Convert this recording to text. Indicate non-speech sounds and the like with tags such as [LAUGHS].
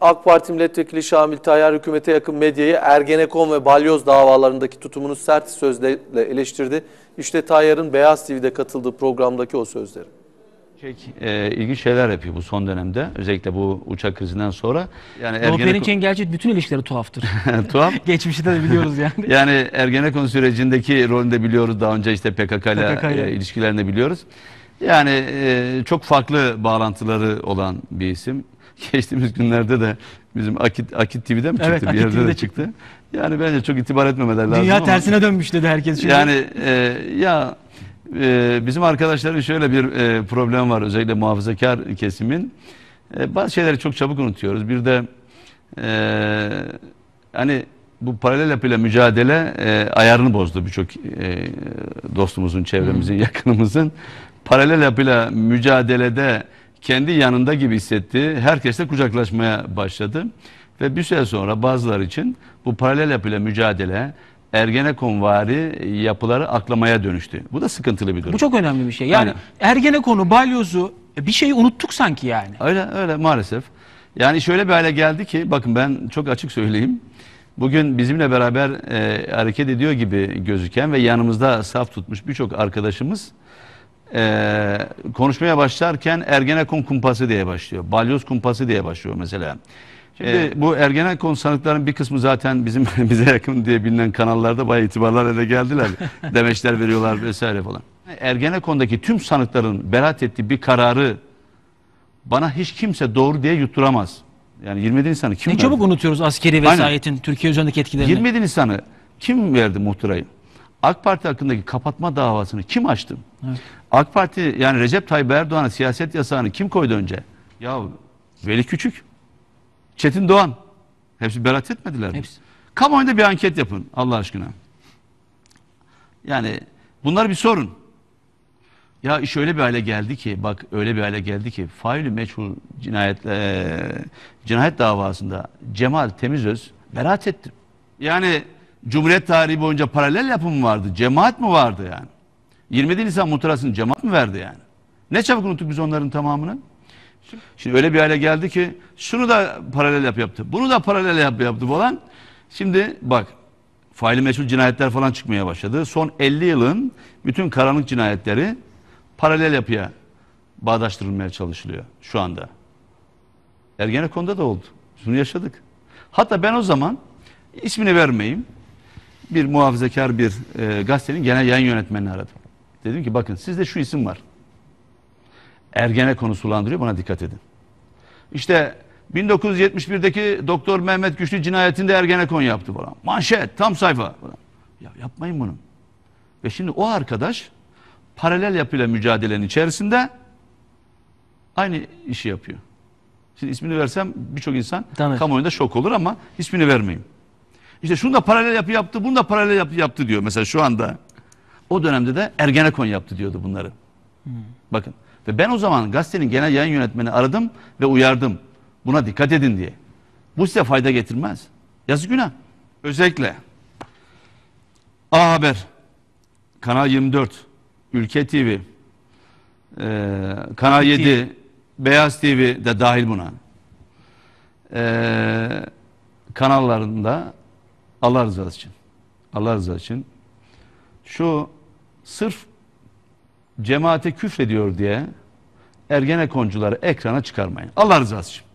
AK Parti milletvekili Şamil Tayyar hükümete yakın medyayı Ergenekon ve Balyoz davalarındaki tutumunu sert sözle eleştirdi. İşte Tayyar'ın Beyaz TV'de katıldığı programdaki o sözleri. Çek şey, e, ilginç şeyler yapıyor bu son dönemde. Özellikle bu uçak krizinden sonra. Yani Ergenekon... Perinçek'in gerçi bütün ilişkileri tuhaftır. [LAUGHS] Tuhaf. [LAUGHS] Geçmişi de biliyoruz yani. [LAUGHS] yani Ergenekon sürecindeki rolünü de biliyoruz. Daha önce işte PKK ile e, ilişkilerini biliyoruz. Yani e, çok farklı bağlantıları olan bir isim. [LAUGHS] Geçtiğimiz günlerde de bizim Akit, Akit TV'de mi çıktı? Evet, bir yerde TV'de de çıktı. çıktı. Yani bence çok itibar etmemeler lazım. Dünya tersine ama. dönmüş dedi herkes. Şimdi. Yani e, ya e, bizim arkadaşların şöyle bir e, problem var özellikle muhafazakar kesimin. E, bazı şeyleri çok çabuk unutuyoruz. Bir de e, hani bu paralel yapıyla mücadele e, ayarını bozdu birçok e, dostumuzun, çevremizin, hmm. yakınımızın. Paralel yapıyla mücadelede kendi yanında gibi hissetti. Herkesle kucaklaşmaya başladı. Ve bir süre sonra bazılar için bu paralel yapıyla mücadele, Ergenekonvari yapıları aklamaya dönüştü. Bu da sıkıntılı bir durum. Bu çok önemli bir şey. Yani, yani Ergenekon'u, balyozu e, bir şeyi unuttuk sanki yani. Öyle öyle maalesef. Yani şöyle bir hale geldi ki bakın ben çok açık söyleyeyim. Bugün bizimle beraber e, hareket ediyor gibi gözüken ve yanımızda saf tutmuş birçok arkadaşımız e, konuşmaya başlarken Ergenekon kumpası diye başlıyor. Balyoz kumpası diye başlıyor mesela. Şimdi, ee, bu Ergenekon sanıkların bir kısmı zaten bizim [LAUGHS] bize yakın diye bilinen kanallarda bayağı itibarlar ele geldiler. [LAUGHS] Demeçler veriyorlar vesaire falan. Ergenekon'daki tüm sanıkların beraat ettiği bir kararı bana hiç kimse doğru diye yutturamaz. Yani 27 Nisan'ı kim Ne verdi? çabuk unutuyoruz askeri vesayetin Aynen. Türkiye üzerindeki etkilerini. 27 Nisan'ı kim verdi muhtırayı? AK Parti hakkındaki kapatma davasını kim açtı? Evet. AK Parti yani Recep Tayyip Erdoğan'a siyaset yasağını kim koydu önce? Ya Veli Küçük, Çetin Doğan. Hepsi beraat etmediler mi? Hepsi. Kamuoyunda bir anket yapın Allah aşkına. Yani bunlar bir sorun. Ya iş öyle bir hale geldi ki bak öyle bir hale geldi ki faili meçhul cinayet e, cinayet davasında Cemal Temizöz beraat etti. Yani Cumhuriyet tarihi boyunca paralel yapım mı vardı? Cemaat mi vardı yani? 27 Nisan muhtırasını cemaat mı verdi yani? Ne çabuk unuttuk biz onların tamamını? Şimdi öyle bir hale geldi ki şunu da paralel yap yaptı. Bunu da paralel yap yaptı falan. Şimdi bak faili meşhur cinayetler falan çıkmaya başladı. Son 50 yılın bütün karanlık cinayetleri paralel yapıya bağdaştırılmaya çalışılıyor şu anda. Ergenekon'da da oldu. Bunu yaşadık. Hatta ben o zaman ismini vermeyeyim bir muhafazakar bir e, gazetenin genel yayın yönetmenini aradım. Dedim ki bakın sizde şu isim var. Ergene konusulandırıyor bana dikkat edin. İşte 1971'deki Doktor Mehmet Güçlü cinayetinde Ergenekon yaptı falan. Manşet tam sayfa falan. Ya yapmayın bunu. Ve şimdi o arkadaş paralel yapıyla mücadelenin içerisinde aynı işi yapıyor. Şimdi ismini versem birçok insan Tanır. kamuoyunda şok olur ama ismini vermeyeyim. İşte şunu da paralel yapı yaptı, bunu da paralel yapı yaptı diyor. Mesela şu anda o dönemde de Ergenekon yaptı diyordu bunları. Hmm. Bakın ve ben o zaman gazetenin genel yayın yönetmeni aradım ve uyardım. Buna dikkat edin diye. Bu size fayda getirmez. Yazık günah. Özellikle A Haber, Kanal 24, Ülke TV, e, Kanal 7, TV. Beyaz TV de dahil buna. E, kanallarında Allah rızası için. Allah rızası için. Şu sırf cemaate küfrediyor diye ergene koncuları ekrana çıkarmayın. Allah rızası için.